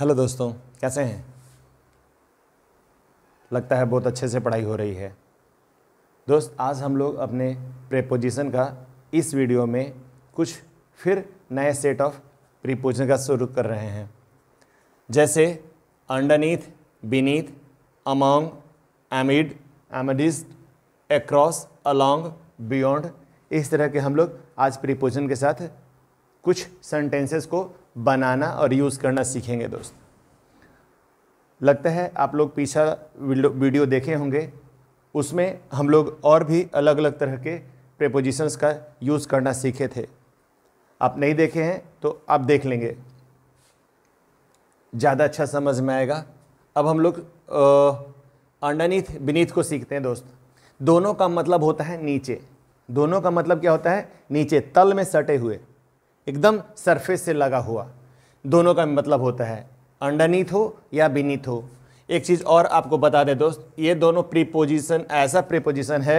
hello दोस्तों कैसे हैं लगता है बहुत अच्छे से पढ़ाई हो रही है दोस्त आज हम लोग अपने प्रीपोजिशन का इस वीडियो में कुछ फिर नए सेट ऑफ प्रीपोजिशन का शुरू कर रहे हैं जैसे underneath beneath among amid amidst across along beyond इस तरह के हम लोग आज प्रीपोजिशन के साथ कुछ सेंटेंसेस को बनाना और यूज़ करना सीखेंगे दोस्त लगता है आप लोग पीछा वीडियो देखे होंगे उसमें हम लोग और भी अलग अलग तरह के प्रेपोजिशंस का यूज़ करना सीखे थे आप नहीं देखे हैं तो आप देख लेंगे ज़्यादा अच्छा समझ में आएगा अब हम लोग अंडरनीथ बीनीथ को सीखते हैं दोस्त दोनों का मतलब होता है नीचे दोनों का मतलब क्या होता है नीचे तल में सटे हुए एकदम सरफेस से लगा हुआ दोनों का मतलब होता है अंडरनीथ हो या बीनीथ हो एक चीज़ और आपको बता दें दोस्त ये दोनों प्रीपोजिशन ऐसा प्रीपोजिशन है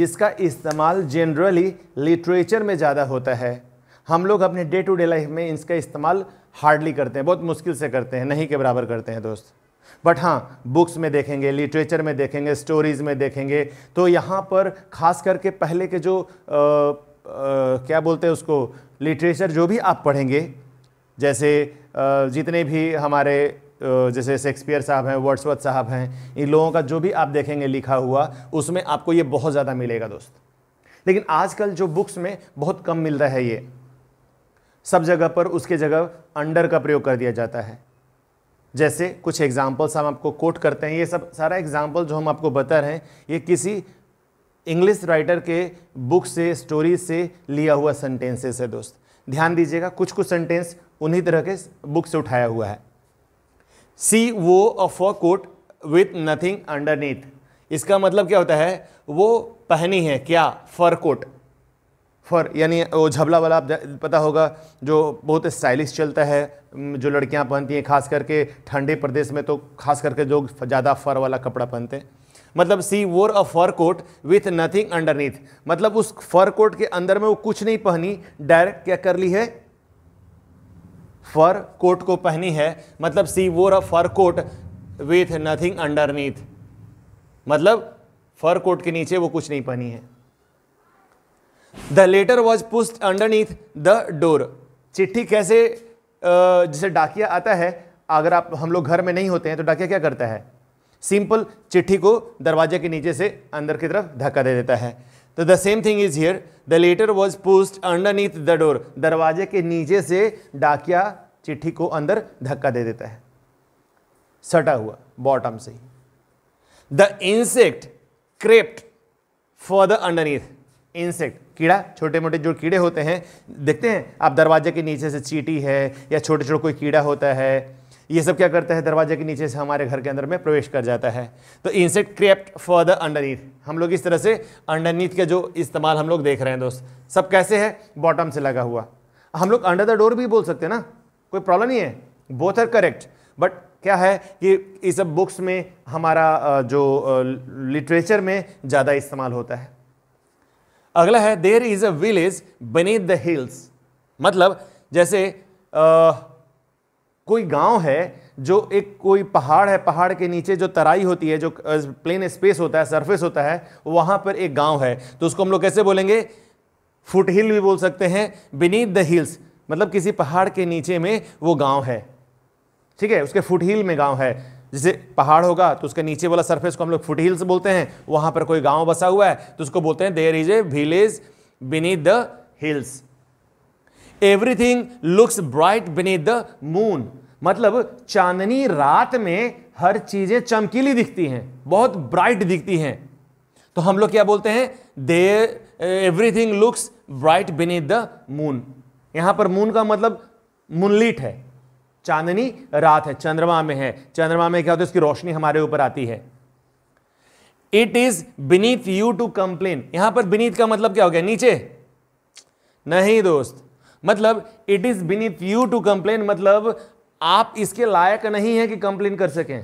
जिसका इस्तेमाल जनरली लिटरेचर में ज़्यादा होता है हम लोग अपने डे टू डे लाइफ में इसका इस्तेमाल हार्डली करते हैं बहुत मुश्किल से करते हैं नहीं के बराबर करते हैं दोस्त बट हाँ बुक्स में देखेंगे लिटरेचर में देखेंगे स्टोरीज़ में देखेंगे तो यहाँ पर खास करके पहले के जो आ, क्या बोलते हैं उसको लिटरेचर जो भी आप पढ़ेंगे जैसे जितने भी हमारे जैसे शेक्सपियर साहब हैं वर्ड्सवर्थ साहब हैं इन लोगों का जो भी आप देखेंगे लिखा हुआ उसमें आपको ये बहुत ज़्यादा मिलेगा दोस्त लेकिन आजकल जो बुक्स में बहुत कम मिल रहा है ये सब जगह पर उसके जगह अंडर का प्रयोग कर दिया जाता है जैसे कुछ एग्जाम्पल्स हम आपको कोट करते हैं ये सब सारा एग्जाम्पल जो हम आपको बता रहे हैं ये किसी इंग्लिश राइटर के बुक से स्टोरी से लिया हुआ सेंटेंसेस है दोस्त ध्यान दीजिएगा कुछ कुछ सेंटेंस उन्हीं तरह के बुक से उठाया हुआ है she wore a fur coat with nothing under इसका मतलब क्या होता है वो पहनी है क्या फर कोट फर यानी वो झबला वाला आप पता होगा जो बहुत स्टाइलिश चलता है जो लड़कियां पहनती हैं खास करके ठंडे प्रदेश में तो खास करके लोग ज़्यादा फर वाला कपड़ा पहनते हैं मतलब she wore a fur coat with nothing underneath मतलब उस फर कोट के अंदर में वो कुछ नहीं पहनी डायरेक्ट क्या कर ली है फर कोट को पहनी है मतलब she wore a fur coat with nothing underneath मतलब फर कोट के नीचे वो कुछ नहीं पहनी है the letter was pushed underneath the door चिट्ठी कैसे जैसे डाकिया आता है अगर आप हम लोग घर में नहीं होते हैं तो डाकिया क्या करता है सिंपल चिट्ठी को दरवाजे के नीचे से अंदर की तरफ धक्का दे देता है तो the same thing is here the letter was post underneath the door दरवाजे के नीचे से डाकिया चिट्ठी को अंदर धक्का दे देता है सटा हुआ बॉटम से ही the insect crept for the underneath insect कीड़ा छोटे मोटे जो कीड़े होते हैं देखते हैं आप दरवाजे के नीचे से चीटी है या छोटे छोटे कोई कीड़ा होता है ये सब क्या करता है दरवाजे के नीचे से हमारे घर के अंदर में प्रवेश कर जाता है तो इंसेक्ट क्रेप्ट द अंडरनीथ हम लोग इस तरह से अंडरनीथ का जो इस्तेमाल हम लोग देख रहे हैं दोस्त सब कैसे है बॉटम से लगा हुआ हम लोग अंडर द डोर भी बोल सकते हैं ना कोई प्रॉब्लम नहीं है बोथ आर करेक्ट बट क्या है कि इस सब बुक्स में हमारा जो लिटरेचर में ज़्यादा इस्तेमाल होता है अगला है there is a village beneath the hills मतलब जैसे आ, कोई गांव है जो एक कोई पहाड़ है पहाड़ के नीचे जो तराई होती है जो प्लेन स्पेस होता है सरफेस होता है वहां पर एक गांव है तो उसको हम लोग कैसे बोलेंगे फुट हिल भी बोल सकते हैं बीनीथ द हिल्स मतलब किसी पहाड़ के नीचे में वो गांव है ठीक है उसके फुट हिल में गांव है जैसे पहाड़ होगा तो उसके नीचे वाला सरफेस को हम लोग फुट हिल्स बोलते हैं वहां पर कोई गांव बसा हुआ है तो उसको बोलते हैं there is a village beneath the hills everything looks bright beneath the moon मतलब चांदनी रात में हर चीजें चमकीली दिखती हैं बहुत ब्राइट दिखती हैं तो हम लोग क्या बोलते हैं दे everything looks bright beneath the moon यहां पर मून का मतलब मुनलीट है चांदनी रात है चंद्रमा में है चंद्रमा में क्या होता है उसकी रोशनी हमारे ऊपर आती है it is beneath you to complain यहां पर बीनीथ का मतलब क्या हो गया नीचे नहीं दोस्त मतलब it is beneath you to complain मतलब आप इसके लायक नहीं है कि कंप्लेन कर सकें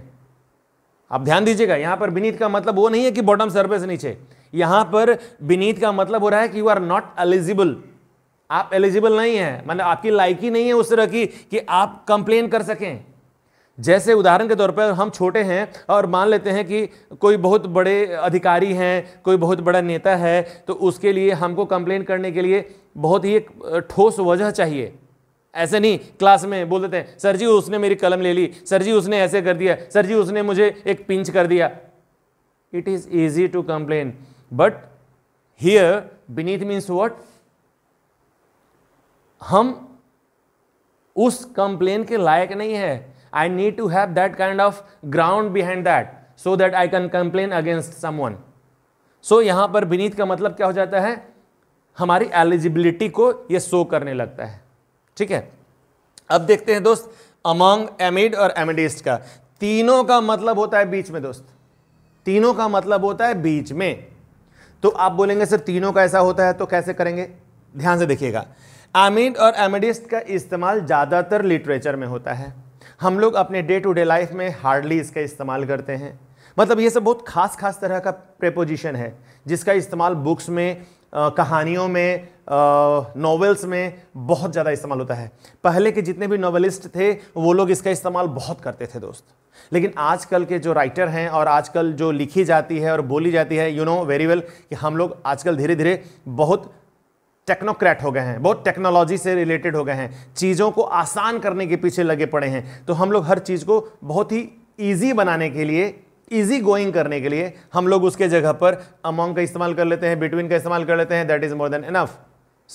आप ध्यान दीजिएगा यहां पर बीनीत का मतलब वो नहीं है कि बॉटम सर्वे से नीचे यहां पर बीनीत का मतलब हो रहा है कि यू आर नॉट एलिजिबल आप एलिजिबल नहीं है मतलब आपकी लायकी नहीं है उस तरह की कि आप कंप्लेन कर सकें जैसे उदाहरण के तौर पर हम छोटे हैं और मान लेते हैं कि कोई बहुत बड़े अधिकारी हैं कोई बहुत बड़ा नेता है तो उसके लिए हमको कंप्लेन करने के लिए बहुत ही एक ठोस वजह चाहिए ऐसे नहीं क्लास में बोल देते हैं सर जी उसने मेरी कलम ले ली सर जी उसने ऐसे कर दिया सर जी उसने मुझे एक पिंच कर दिया it is easy to complain but here beneath means what हम उस कंप्लेन के लायक नहीं है need to have that kind of ground behind that so that I can complain against someone so यहां पर विनीत का मतलब क्या हो जाता है हमारी एलिजिबिलिटी को यह शो करने लगता है ठीक है अब देखते हैं दोस्त अमॉन्ग एमिड और एमिडिस्ट का तीनों का मतलब होता है बीच में दोस्त तीनों का मतलब होता है बीच में तो आप बोलेंगे सर तीनों का ऐसा होता है तो कैसे करेंगे ध्यान से देखिएगा एमिड और एमिडिस्ट का इस्तेमाल ज़्यादातर लिटरेचर में होता है हम लोग अपने डे टू डे लाइफ में हार्डली इसका इस्तेमाल करते हैं मतलब ये सब बहुत खास खास तरह का प्रेपोजिशन है जिसका इस्तेमाल बुक्स में आ, कहानियों में नॉवेल्स में बहुत ज़्यादा इस्तेमाल होता है पहले के जितने भी नॉवेलिस्ट थे वो लोग इसका इस्तेमाल बहुत करते थे दोस्त लेकिन आजकल के जो राइटर हैं और आजकल जो लिखी जाती है और बोली जाती है यू नो वेरी वेल कि हम लोग आजकल धीरे धीरे बहुत टेक्नोक्रेट हो गए हैं बहुत टेक्नोलॉजी से रिलेटेड हो गए हैं चीज़ों को आसान करने के पीछे लगे पड़े हैं तो हम लोग हर चीज़ को बहुत ही ईजी बनाने के लिए ईजी गोइंग करने के लिए हम लोग उसके जगह पर अमोंग का इस्तेमाल कर लेते हैं बिटवीन का इस्तेमाल कर लेते हैं that is more than enough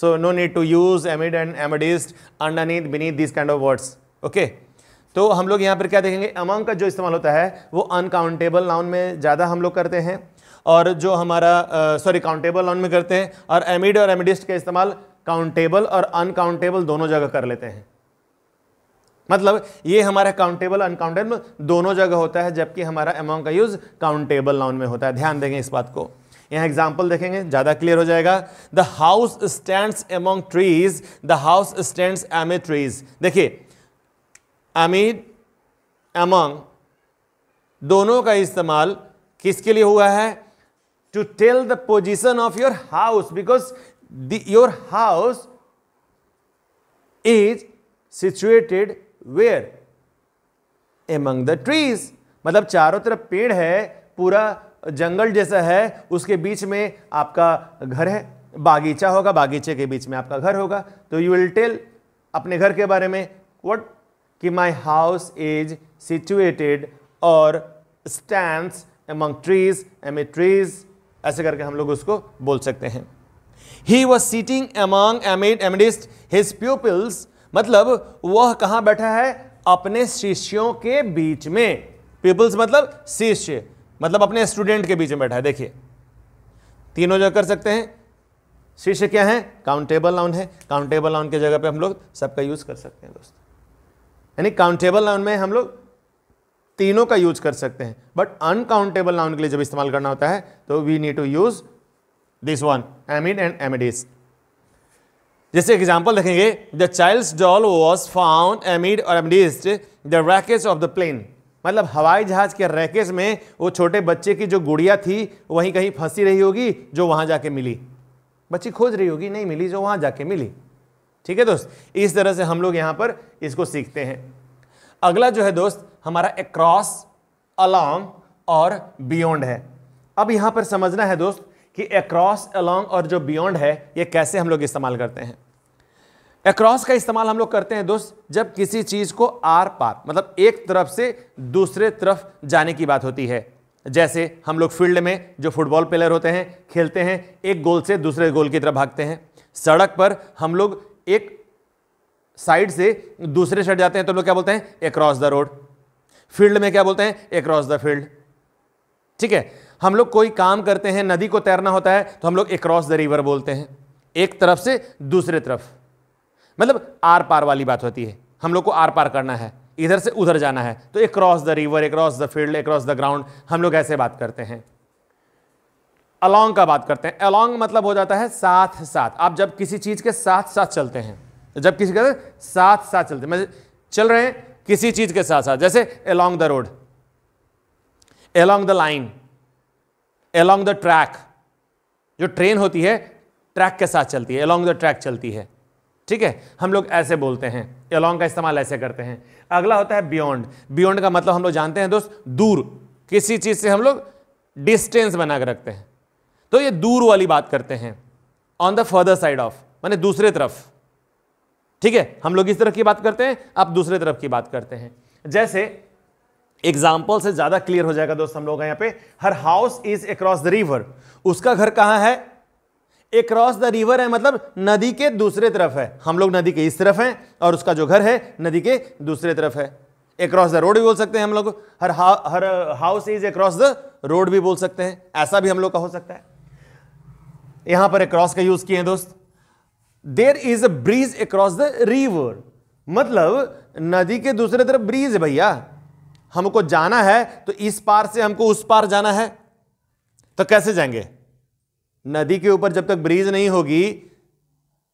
so no need to use amid and amidst underneath beneath this kind of words okay तो हम लोग यहाँ पर क्या देखेंगे अमोंग का जो इस्तेमाल होता है वो अनकाउंटेबल नाउन में ज़्यादा हम लोग करते हैं और जो हमारा सॉरी काउंटेबल ऑन में करते हैं और एमिड और एमिडिस्ट का इस्तेमाल काउंटेबल और अनकाउंटेबल दोनों जगह कर लेते हैं मतलब ये हमारा काउंटेबल अनकाउंटेबल दोनों जगह होता है जबकि हमारा अमाउंट का यूज़ काउंटेबल नाउन में होता है ध्यान देंगे इस बात को यहाँ एग्जाम्पल देखेंगे ज़्यादा क्लियर हो जाएगा the house stand among trees the house stand amid trees देखिए अमीड एमोंग दोनों का इस्तेमाल किसके लिए हुआ है to tell the position of your house because the, your house is situated where among the trees मतलब चारों तरफ पेड़ है पूरा जंगल जैसा है उसके बीच में आपका घर है बागीचा होगा बागीचे के बीच में आपका घर होगा तो यू विल टेल अपने घर के बारे में वट कि माई हाउस इज सिचुएटेड और stand among trees amid trees ऐसे करके हम लोग उसको बोल सकते हैं he was sitting among amid amidst his pupils मतलब वह कहां बैठा है अपने शिष्यों के बीच में पीपल्स मतलब शिष्य मतलब अपने स्टूडेंट के बीच में बैठा है देखिए तीनों जगह कर सकते हैं शिष्य क्या है काउंटेबल नाउन है काउंटेबल नाउन की जगह पे हम लोग सबका यूज़ कर सकते हैं दोस्तों यानी काउंटेबल नाउन में हम लोग तीनों का यूज कर सकते हैं बट अनकाउंटेबल नाउन के लिए जब इस्तेमाल करना होता है तो we need to use this one amid and amidst जैसे एग्जाम्पल देखेंगे the child doll was found amid और amidst the wreckage of the plane मतलब हवाई जहाज के रैकेज में वो छोटे बच्चे की जो गुड़िया थी वहीं कहीं फंसी रही होगी जो वहां जाके मिली बच्ची खोज रही होगी नहीं मिली जो वहां जाके मिली ठीक है दोस्त इस तरह से हम लोग यहाँ पर इसको सीखते हैं अगला जो है दोस्त हमारा एक्रॉस अलॉन्ग और बियॉन्ड है अब यहाँ पर समझना है दोस्त कि एक्रॉस अलॉन्ग और जो बियॉन्ड है ये कैसे हम लोग इस्तेमाल करते हैं एक्रॉस का इस्तेमाल हम लोग करते हैं दोस्त जब किसी चीज़ को आर पार मतलब एक तरफ से दूसरे तरफ जाने की बात होती है जैसे हम लोग फील्ड में जो फुटबॉल प्लेयर होते हैं खेलते हैं एक गोल से दूसरे गोल की तरफ भागते हैं सड़क पर हम लोग एक साइड से दूसरे साइड जाते हैं तो लोग क्या बोलते हैं अक्रॉस द रोड फील्ड में क्या बोलते हैं अक्रॉस द फील्ड ठीक है हम लोग कोई काम करते हैं नदी को तैरना होता है तो हम लोग अक्रॉस द रिवर बोलते हैं एक तरफ से दूसरे तरफ मतलब आर पार वाली बात होती है हम लोग को आर पार करना है इधर से उधर जाना है तो across the river across the field across the ground हम लोग ऐसे बात करते हैं अलोंग का बात करते हैं अलोंग मतलब हो जाता है साथ साथ आप जब किसी चीज़ के साथ साथ चलते हैं जब किसी का साथ साथ चलते मैं चल रहे हैं किसी चीज के साथ साथ जैसे along the road along the line along the track जो ट्रेन होती है ट्रैक के साथ चलती है अलोंग द ट्रैक चलती है ठीक है हम लोग ऐसे बोलते हैं अलोंग का इस्तेमाल ऐसे करते हैं अगला होता है बियॉन्ड बियॉन्ड का मतलब हम लोग जानते हैं दोस्त दूर किसी चीज़ से हम लोग डिस्टेंस बना के रखते हैं तो ये दूर वाली बात करते हैं on the further side of माने दूसरे तरफ ठीक है हम लोग इस तरफ की बात करते हैं आप दूसरे तरफ की बात करते हैं जैसे एग्जाम्पल से ज्यादा क्लियर हो जाएगा दोस्त हम लोग यहां पे her house is across the river उसका घर कहां है अक्रॉस द रिवर है मतलब नदी के दूसरे तरफ है हम लोग नदी के इस तरफ हैं और उसका जो घर है नदी के दूसरे तरफ है अक्रॉस द रोड भी बोल सकते हैं हम लोग हर हा, her house is across the road भी बोल सकते हैं ऐसा भी हम लोग का हो सकता है यहां पर अक्रॉस का यूज किए हैं दोस्त there is a bridge across the river मतलब नदी के दूसरे तरफ ब्रिज है भैया हमको जाना है तो इस पार से हमको उस पार जाना है तो कैसे जाएंगे नदी के ऊपर जब तक ब्रिज नहीं होगी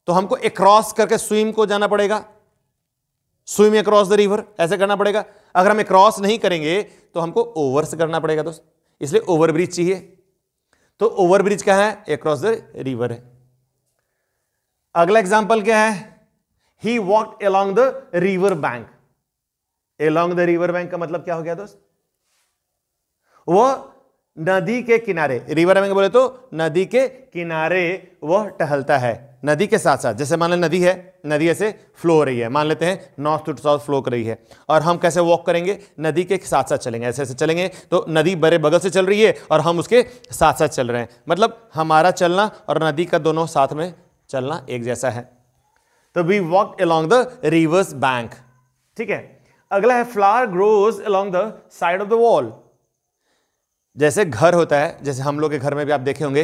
तो हमको अक्रॉस करके स्विम को जाना पड़ेगा स्विम अक्रॉस द रिवर ऐसे करना पड़ेगा अगर हम अक्रॉस नहीं करेंगे तो हमको ओवर से करना पड़ेगा दोस्त इसलिए ओवर ब्रिज चाहिए तो ओवर ब्रिज क्या है अक्रॉस द रिवर है अगला एग्जाम्पल क्या है he walk along the river bank along the river bank का मतलब क्या हो गया दोस्त वह नदी के किनारे रिवर बैंक बोले तो नदी के किनारे वह टहलता है नदी के साथ साथ जैसे मान लें नदी है नदी ऐसे फ्लो हो रही है मान लेते हैं नॉर्थ टू साउथ फ्लो कर रही है और हम कैसे वॉक करेंगे नदी के साथ साथ चलेंगे ऐसे ऐसे चलेंगे तो नदी बड़े बगल से चल रही है और हम उसके साथ साथ चल रहे हैं मतलब हमारा चलना और नदी का दोनों साथ में चलना एक जैसा है तो we walk along the rivers bank ठीक है अगला है flower grows along the side of the wall जैसे घर होता है जैसे हम लोग के घर में भी आप देखे होंगे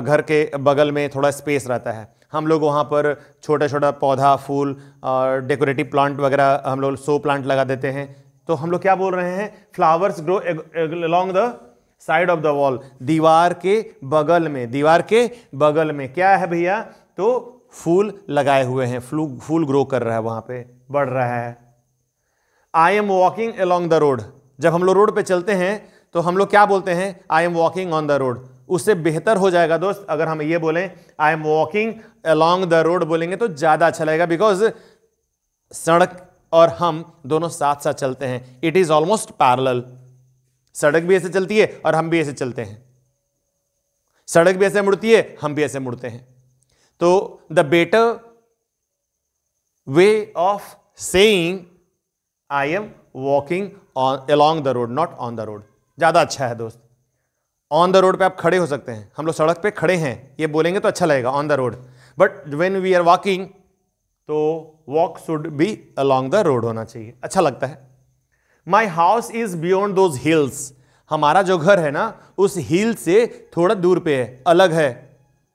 घर के बगल में थोड़ा स्पेस रहता है हम लोग वहाँ पर छोटा छोटा पौधा फूल और डेकोरेटिव प्लांट वगैरह हम लोग सो प्लांट लगा देते हैं तो हम लोग क्या बोल रहे हैं flowers grow along the side of the wall दीवार के बगल में दीवार के बगल में क्या है भैया तो फूल लगाए हुए हैं फ्लू फूल ग्रो कर रहा है वहां पे बढ़ रहा है I am walking along the road जब हम लोग रोड पे चलते हैं तो हम लोग क्या बोलते हैं I am walking on the road उससे बेहतर हो जाएगा दोस्त अगर हम ये बोलें I am walking along the road बोलेंगे तो ज़्यादा अच्छा लगेगा बिकॉज सड़क और हम दोनों साथ साथ चलते हैं इट इज़ ऑलमोस्ट पैरल सड़क भी ऐसे चलती है और हम भी ऐसे चलते हैं सड़क भी ऐसे मुड़ती है हम भी ऐसे मुड़ते हैं तो द बेटर वे ऑफ से I am walking on along the road not on the road ज़्यादा अच्छा है दोस्त ऑन द रोड पे आप खड़े हो सकते हैं हम लोग सड़क पे खड़े हैं ये बोलेंगे तो अच्छा लगेगा on the road but when we are walking तो walk should be along the road होना चाहिए अच्छा लगता है my house is beyond those hills हमारा जो घर है ना उस हिल से थोड़ा दूर पे है अलग है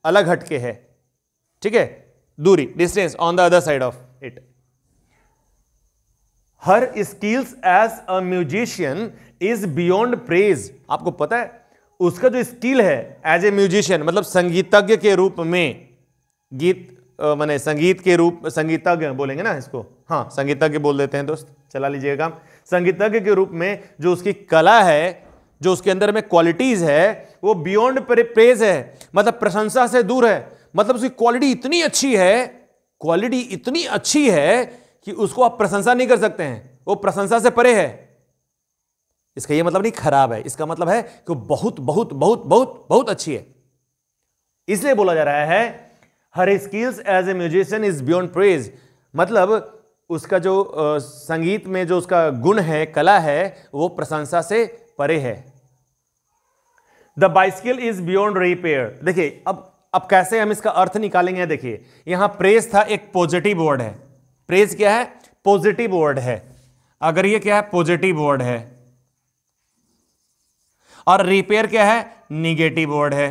अलग हटके है ठीक है दूरी distance on the other side of it her skills as a musician is beyond praise आपको पता है उसका जो स्किल है एज ए म्यूजिशियन मतलब संगीतज्ञ के रूप में गीत मैंने संगीत के रूप संगीतज्ञ बोलेंगे ना इसको हाँ संगीतज्ञ बोल देते हैं दोस्त चला लीजिएगा संगीतज्ञ के रूप में जो उसकी कला है जो उसके अंदर में क्वालिटीज है वो बियॉन्ड प्रेज है मतलब प्रशंसा से दूर है मतलब उसकी क्वालिटी इतनी अच्छी है क्वालिटी इतनी अच्छी है कि उसको आप प्रशंसा नहीं कर सकते हैं वो प्रशंसा से परे है इसका यह मतलब नहीं खराब है इसका मतलब है कि बहुत बहुत बहुत बहुत बहुत अच्छी है इसलिए बोला जा रहा है her skills as a musician is beyond praise मतलब उसका जो संगीत में जो उसका गुण है कला है वो प्रशंसा से परे है the bicycle is beyond repair देखिए अब अब कैसे हम इसका अर्थ निकालेंगे देखिए यहां प्रेस था एक पॉजिटिव वर्ड है प्रेस क्या है पॉजिटिव वर्ड है अगर ये क्या है पॉजिटिव वर्ड है और रिपेयर क्या है निगेटिव वर्ड है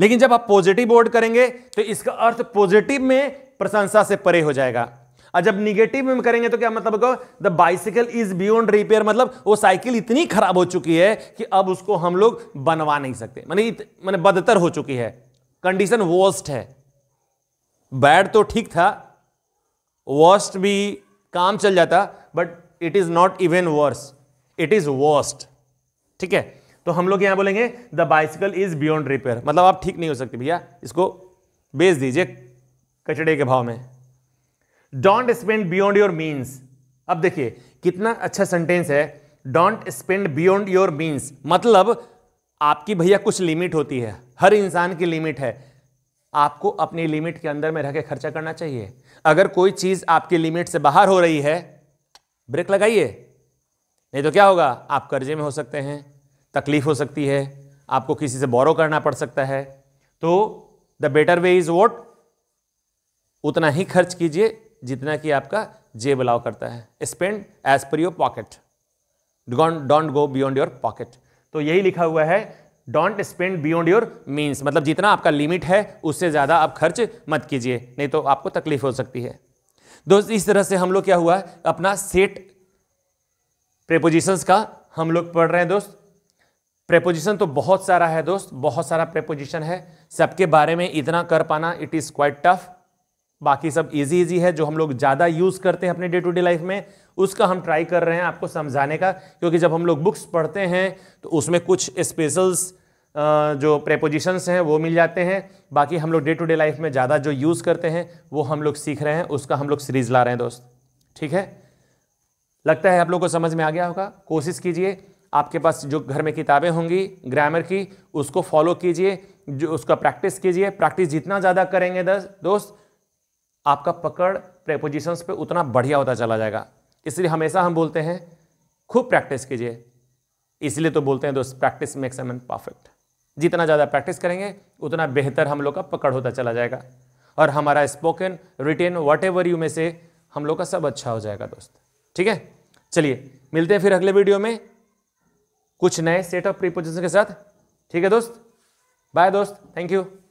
लेकिन जब आप पॉजिटिव वर्ड करेंगे तो इसका अर्थ पॉजिटिव में प्रशंसा से परे हो जाएगा और जब निगेटिव में करेंगे तो क्या मतलब the bicycle is beyond repair मतलब वो साइकिल इतनी खराब हो चुकी है कि अब उसको हम लोग बनवा नहीं सकते मैंने मैंने बदतर हो चुकी है कंडीशन वर्स्ट है बैड तो ठीक था वर्स्ट भी काम चल जाता but it is not even worse it is worst ठीक है तो हम लोग यहां बोलेंगे the bicycle is beyond repair मतलब आप ठीक नहीं हो सकते भैया इसको बेच दीजिए कचड़े के भाव में don't spend beyond your means अब देखिए कितना अच्छा सेंटेंस है don't spend beyond your means मतलब आपकी भैया कुछ लिमिट होती है हर इंसान की लिमिट है आपको अपनी लिमिट के अंदर में रह के खर्चा करना चाहिए अगर कोई चीज़ आपकी लिमिट से बाहर हो रही है ब्रेक लगाइए नहीं तो क्या होगा आप कर्जे में हो सकते हैं तकलीफ हो सकती है आपको किसी से बोरो करना पड़ सकता है तो the better way is what उतना ही खर्च कीजिए जितना कि आपका जेब अलाउ करता है spend as per your pocket don't go beyond your pocket तो यही लिखा हुआ है don't spend beyond your means मतलब जितना आपका लिमिट है उससे ज़्यादा आप खर्च मत कीजिए नहीं तो आपको तकलीफ हो सकती है दोस्त तो इस तरह से हम लोग क्या हुआ अपना सेट प्रेपोजिशंस का हम लोग पढ़ रहे हैं दोस्त प्रेपोजिशन तो बहुत सारा है दोस्त बहुत सारा प्रेपोजिशन है सबके बारे में इतना कर पाना इट इज़ क्वाइट टफ़ बाकी सब इजी इजी है जो हम लोग ज़्यादा यूज़ करते हैं अपने डे टू डे लाइफ में उसका हम ट्राई कर रहे हैं आपको समझाने का क्योंकि जब हम लोग बुक्स पढ़ते हैं तो उसमें कुछ स्पेशल्स जो प्रेपोजिशंस हैं वो मिल जाते हैं बाकी हम लोग डे टू डे लाइफ में ज़्यादा जो यूज़ करते हैं वो हम लोग सीख रहे हैं उसका हम लोग सीरीज ला रहे हैं दोस्त ठीक है लगता है आप लोग को समझ में आ गया होगा कोशिश कीजिए आपके पास जो घर में किताबें होंगी ग्रामर की उसको फॉलो कीजिए जो उसका प्रैक्टिस कीजिए प्रैक्टिस जितना ज़्यादा करेंगे दस दोस्त आपका पकड़ प्रेपोजिशंस पे उतना बढ़िया होता चला जाएगा इसलिए हमेशा हम बोलते हैं खूब प्रैक्टिस कीजिए इसलिए तो बोलते हैं दोस्त प्रैक्टिस मेक्स एम परफेक्ट जितना ज़्यादा प्रैक्टिस करेंगे उतना बेहतर हम लोग का पकड़ होता चला जाएगा और हमारा spoken written whatever you में से हम लोग का सब अच्छा हो जाएगा दोस्त ठीक है चलिए मिलते हैं फिर अगले वीडियो में कुछ नए सेट ऑफ प्रीपोजिशन के साथ ठीक है दोस्त बाय दोस्त थैंक यू